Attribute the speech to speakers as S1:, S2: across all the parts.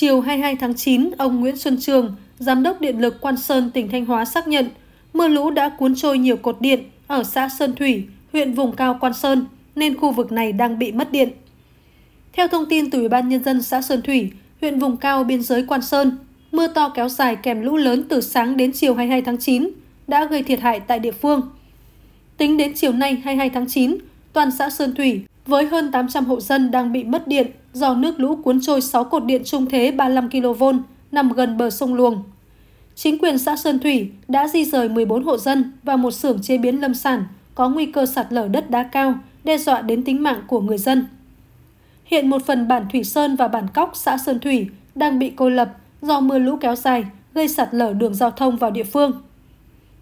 S1: Chiều 22 tháng 9, ông Nguyễn Xuân Trường, Giám đốc Điện lực Quan Sơn, tỉnh Thanh Hóa xác nhận, mưa lũ đã cuốn trôi nhiều cột điện ở xã Sơn Thủy, huyện vùng cao Quan Sơn, nên khu vực này đang bị mất điện. Theo thông tin từ Ủy ban Nhân dân xã Sơn Thủy, huyện vùng cao biên giới Quan Sơn, mưa to kéo dài kèm lũ lớn từ sáng đến chiều 22 tháng 9 đã gây thiệt hại tại địa phương. Tính đến chiều nay 22 tháng 9, toàn xã Sơn Thủy với hơn 800 hộ dân đang bị mất điện do nước lũ cuốn trôi 6 cột điện trung thế 35 kV nằm gần bờ sông Luồng. Chính quyền xã Sơn Thủy đã di rời 14 hộ dân và một xưởng chế biến lâm sản có nguy cơ sạt lở đất đá cao, đe dọa đến tính mạng của người dân. Hiện một phần bản Thủy Sơn và bản Cóc xã Sơn Thủy đang bị cô lập do mưa lũ kéo dài, gây sạt lở đường giao thông vào địa phương.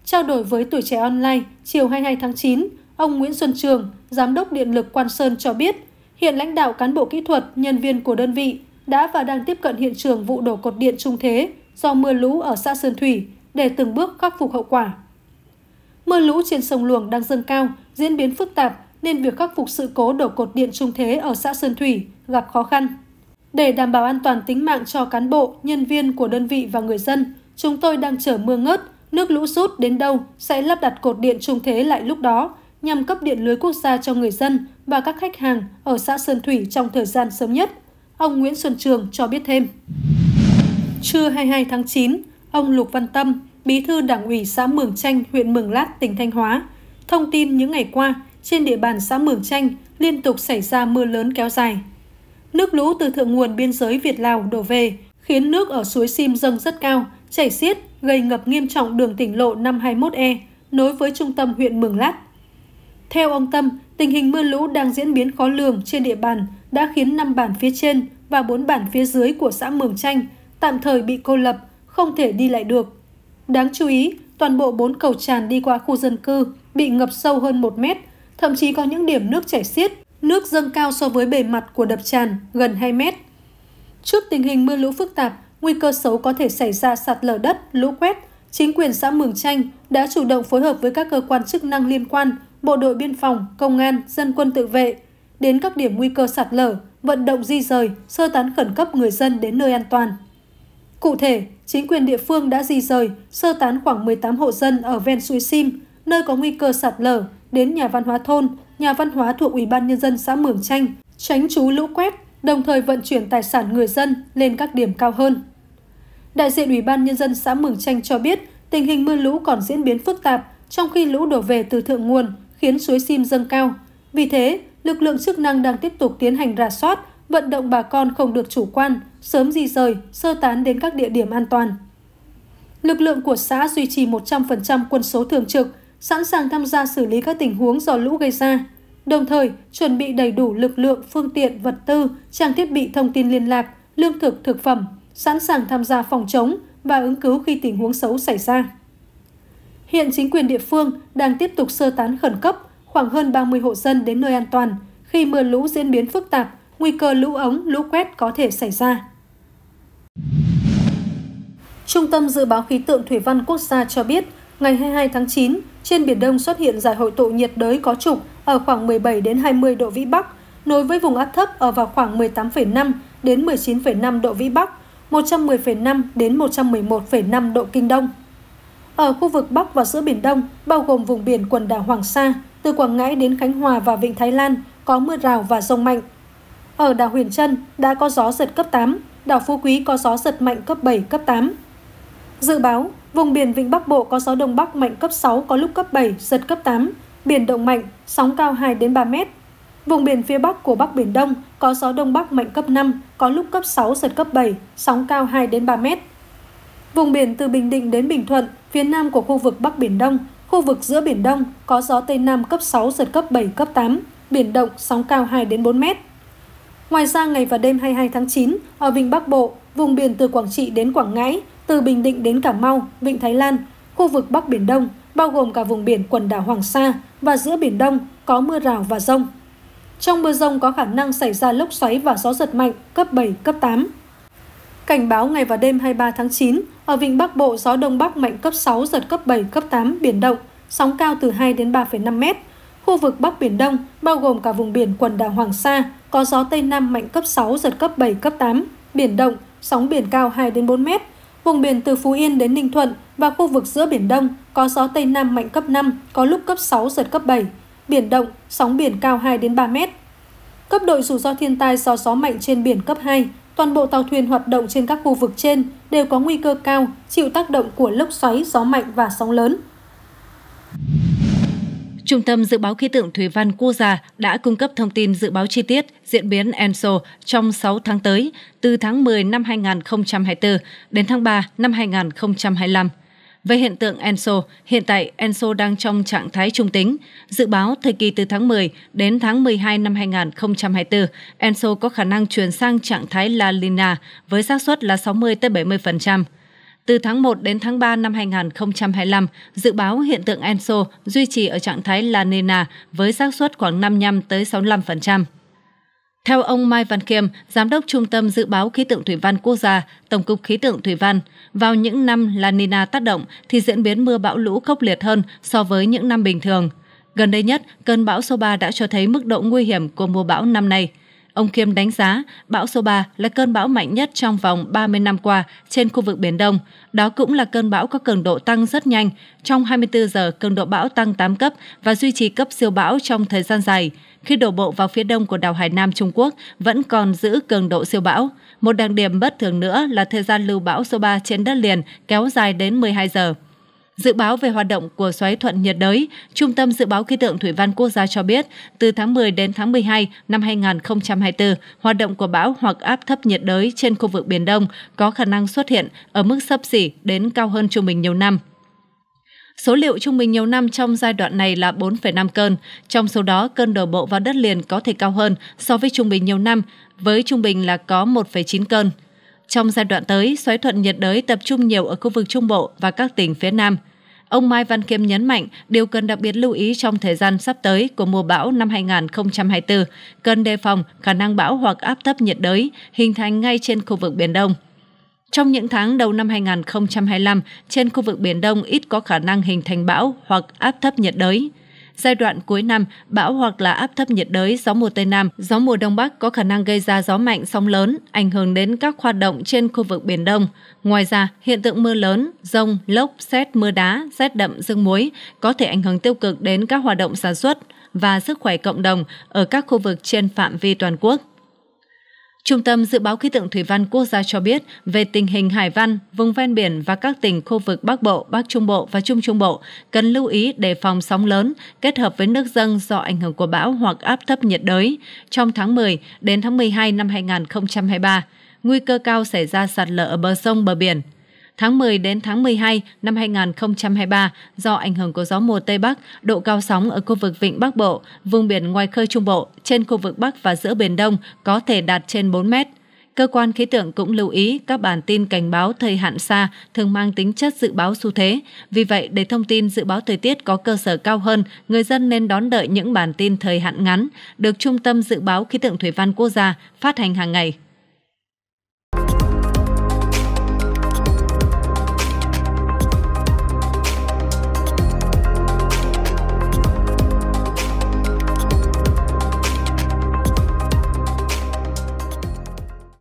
S1: Trao đổi với Tuổi Trẻ Online chiều 22 tháng 9, ông Nguyễn Xuân Trường, Giám đốc Điện lực Quan Sơn cho biết – Hiện lãnh đạo cán bộ kỹ thuật, nhân viên của đơn vị đã và đang tiếp cận hiện trường vụ đổ cột điện trung thế do mưa lũ ở xã Sơn Thủy để từng bước khắc phục hậu quả. Mưa lũ trên sông Luồng đang dâng cao, diễn biến phức tạp nên việc khắc phục sự cố đổ cột điện trung thế ở xã Sơn Thủy gặp khó khăn. Để đảm bảo an toàn tính mạng cho cán bộ, nhân viên của đơn vị và người dân, chúng tôi đang chờ mưa ngớt, nước lũ rút đến đâu sẽ lắp đặt cột điện trung thế lại lúc đó nhằm cấp điện lưới quốc gia cho người dân và các khách hàng ở xã Sơn Thủy trong thời gian sớm nhất. Ông Nguyễn Xuân Trường cho biết thêm. Trưa 22 tháng 9, ông Lục Văn Tâm, bí thư đảng ủy xã Mường Chanh, huyện Mường Lát, tỉnh Thanh Hóa, thông tin những ngày qua trên địa bàn xã Mường Chanh liên tục xảy ra mưa lớn kéo dài. Nước lũ từ thượng nguồn biên giới Việt-Lào đổ về, khiến nước ở suối Sim dâng rất cao, chảy xiết, gây ngập nghiêm trọng đường tỉnh lộ 521E nối với trung tâm huyện Mường Lát theo ông Tâm, tình hình mưa lũ đang diễn biến khó lường trên địa bàn đã khiến 5 bản phía trên và 4 bản phía dưới của xã Mường Chanh tạm thời bị cô lập, không thể đi lại được. Đáng chú ý, toàn bộ 4 cầu tràn đi qua khu dân cư bị ngập sâu hơn 1 mét, thậm chí có những điểm nước chảy xiết, nước dâng cao so với bề mặt của đập tràn gần 2 mét. Trước tình hình mưa lũ phức tạp, nguy cơ xấu có thể xảy ra sạt lở đất, lũ quét, chính quyền xã Mường Chanh đã chủ động phối hợp với các cơ quan chức năng liên quan – bộ đội biên phòng, công an, dân quân tự vệ đến các điểm nguy cơ sạt lở, vận động di rời, sơ tán khẩn cấp người dân đến nơi an toàn. Cụ thể, chính quyền địa phương đã di rời, sơ tán khoảng 18 hộ dân ở ven suối Sim, nơi có nguy cơ sạt lở, đến nhà văn hóa thôn, nhà văn hóa thuộc Ủy ban Nhân dân xã Mường Chanh, tránh trú lũ quét, đồng thời vận chuyển tài sản người dân lên các điểm cao hơn. Đại diện Ủy ban Nhân dân xã Mường Chanh cho biết tình hình mưa lũ còn diễn biến phức tạp, trong khi lũ đổ về từ thượng nguồn khiến suối Sim dâng cao. Vì thế, lực lượng chức năng đang tiếp tục tiến hành rà soát, vận động bà con không được chủ quan, sớm di rời, sơ tán đến các địa điểm an toàn. Lực lượng của xã duy trì 100% quân số thường trực, sẵn sàng tham gia xử lý các tình huống do lũ gây ra, đồng thời chuẩn bị đầy đủ lực lượng, phương tiện, vật tư, trang thiết bị thông tin liên lạc, lương thực, thực phẩm, sẵn sàng tham gia phòng chống và ứng cứu khi tình huống xấu xảy ra. Hiện chính quyền địa phương đang tiếp tục sơ tán khẩn cấp khoảng hơn 30 hộ dân đến nơi an toàn khi mưa lũ diễn biến phức tạp, nguy cơ lũ ống, lũ quét có thể xảy ra. Trung tâm Dự báo Khí tượng Thủy văn Quốc gia cho biết, ngày 22 tháng 9, trên Biển Đông xuất hiện giải hội tụ nhiệt đới có trục ở khoảng 17 đến 20 độ Vĩ Bắc, nối với vùng áp thấp ở vào khoảng 18,5 đến 19,5 độ Vĩ Bắc, 110,5 đến 111,5 độ Kinh Đông ở khu vực Bắc và giữa Biển Đông, bao gồm vùng biển quần đảo Hoàng Sa, từ Quảng Ngãi đến Khánh Hòa và Vịnh Thái Lan, có mưa rào và rông mạnh. Ở đảo Huyền Trân đã có gió giật cấp 8, đảo Phú Quý có gió giật mạnh cấp 7, cấp 8. Dự báo, vùng biển Vịnh Bắc Bộ có gió Đông Bắc mạnh cấp 6, có lúc cấp 7, giật cấp 8, biển động mạnh, sóng cao 2 đến 3 mét. Vùng biển phía Bắc của Bắc Biển Đông có gió Đông Bắc mạnh cấp 5, có lúc cấp 6, giật cấp 7, sóng cao 2 đến 3 mét. Vùng biển từ Bình Định đến Bình Thuận Phía nam của khu vực Bắc Biển Đông, khu vực giữa Biển Đông có gió Tây Nam cấp 6, giật cấp 7, cấp 8, biển động, sóng cao 2 đến 4 mét. Ngoài ra, ngày và đêm 22 tháng 9, ở Vịnh Bắc Bộ, vùng biển từ Quảng Trị đến Quảng Ngãi, từ Bình Định đến Cà Mau, Vịnh Thái Lan, khu vực Bắc Biển Đông, bao gồm cả vùng biển quần đảo Hoàng Sa và giữa Biển Đông, có mưa rào và rông. Trong mưa rông có khả năng xảy ra lốc xoáy và gió giật mạnh, cấp 7, cấp 8. Cảnh báo ngày và đêm 23 tháng 9, ở vịnh Bắc Bộ gió đông bắc mạnh cấp 6 giật cấp 7 cấp 8 biển động, sóng cao từ 2 đến 3,5 mét. Khu vực Bắc Biển Đông, bao gồm cả vùng biển quần đảo Hoàng Sa, có gió Tây Nam mạnh cấp 6, giật cấp 7, cấp 8, biển động, sóng biển cao 2 đến 4 mét. Vùng biển từ Phú Yên đến Ninh Thuận và khu vực giữa Biển Đông có gió Tây Nam mạnh cấp 5, có lúc cấp 6, giật cấp 7, biển động, sóng biển cao 2 đến 3 mét. Cấp độ rủi ro thiên tai do gió mạnh trên biển cấp 2, toàn bộ tàu thuyền hoạt động trên các khu vực trên đều có nguy cơ cao chịu tác động của lốc xoáy, gió mạnh và sóng lớn.
S2: Trung tâm Dự báo Khí tượng Thủy văn Quốc gia đã cung cấp thông tin dự báo chi tiết diễn biến ENSO trong 6 tháng tới, từ tháng 10 năm 2024 đến tháng 3 năm 2025. Về hiện tượng Enso, hiện tại Enso đang trong trạng thái trung tính. Dự báo thời kỳ từ tháng 10 đến tháng 12 năm 2024, Enso có khả năng chuyển sang trạng thái La Nina với xác suất là 60-70%. Từ tháng 1 đến tháng 3 năm 2025, dự báo hiện tượng Enso duy trì ở trạng thái La Nina với xác suất khoảng 55 tới 65%. Theo ông Mai Văn Khiêm, Giám đốc Trung tâm Dự báo Khí tượng Thủy văn Quốc gia, Tổng cục Khí tượng Thủy văn, vào những năm La Nina tác động thì diễn biến mưa bão lũ khốc liệt hơn so với những năm bình thường. Gần đây nhất, cơn bão số 3 đã cho thấy mức độ nguy hiểm của mùa bão năm nay. Ông Kiêm đánh giá bão số 3 là cơn bão mạnh nhất trong vòng 30 năm qua trên khu vực Biển Đông. Đó cũng là cơn bão có cường độ tăng rất nhanh. Trong 24 giờ, cường độ bão tăng 8 cấp và duy trì cấp siêu bão trong thời gian dài. Khi đổ bộ vào phía đông của đảo Hải Nam Trung Quốc, vẫn còn giữ cường độ siêu bão. Một đặc điểm bất thường nữa là thời gian lưu bão số 3 trên đất liền kéo dài đến 12 giờ. Dự báo về hoạt động của xoáy thuận nhiệt đới, Trung tâm Dự báo Khí tượng Thủy văn Quốc gia cho biết, từ tháng 10 đến tháng 12 năm 2024, hoạt động của bão hoặc áp thấp nhiệt đới trên khu vực Biển Đông có khả năng xuất hiện ở mức sấp xỉ đến cao hơn trung bình nhiều năm. Số liệu trung bình nhiều năm trong giai đoạn này là 4,5 cơn, trong số đó cơn đổ bộ vào đất liền có thể cao hơn so với trung bình nhiều năm, với trung bình là có 1,9 cơn. Trong giai đoạn tới, xoáy thuận nhiệt đới tập trung nhiều ở khu vực Trung Bộ và các tỉnh phía Nam – Ông Mai Văn Kiêm nhấn mạnh điều cần đặc biệt lưu ý trong thời gian sắp tới của mùa bão năm 2024, cần đề phòng khả năng bão hoặc áp thấp nhiệt đới hình thành ngay trên khu vực Biển Đông. Trong những tháng đầu năm 2025, trên khu vực Biển Đông ít có khả năng hình thành bão hoặc áp thấp nhiệt đới. Giai đoạn cuối năm, bão hoặc là áp thấp nhiệt đới, gió mùa Tây Nam, gió mùa Đông Bắc có khả năng gây ra gió mạnh, sóng lớn, ảnh hưởng đến các hoạt động trên khu vực Biển Đông. Ngoài ra, hiện tượng mưa lớn, rông, lốc, xét, mưa đá, rét đậm, sương muối có thể ảnh hưởng tiêu cực đến các hoạt động sản xuất và sức khỏe cộng đồng ở các khu vực trên phạm vi toàn quốc. Trung tâm Dự báo Khí tượng Thủy văn Quốc gia cho biết về tình hình hải văn, vùng ven biển và các tỉnh khu vực Bắc Bộ, Bắc Trung Bộ và Trung Trung Bộ cần lưu ý đề phòng sóng lớn kết hợp với nước dâng do ảnh hưởng của bão hoặc áp thấp nhiệt đới trong tháng 10 đến tháng 12 năm 2023. Nguy cơ cao xảy ra sạt lở ở bờ sông bờ biển, Tháng 10 đến tháng 12 năm 2023, do ảnh hưởng của gió mùa Tây Bắc, độ cao sóng ở khu vực Vịnh Bắc Bộ, vùng biển ngoài khơi Trung Bộ, trên khu vực Bắc và giữa Biển Đông có thể đạt trên 4 mét. Cơ quan khí tượng cũng lưu ý các bản tin cảnh báo thời hạn xa thường mang tính chất dự báo xu thế. Vì vậy, để thông tin dự báo thời tiết có cơ sở cao hơn, người dân nên đón đợi những bản tin thời hạn ngắn được Trung tâm Dự báo Khí tượng Thủy văn Quốc gia phát hành hàng ngày.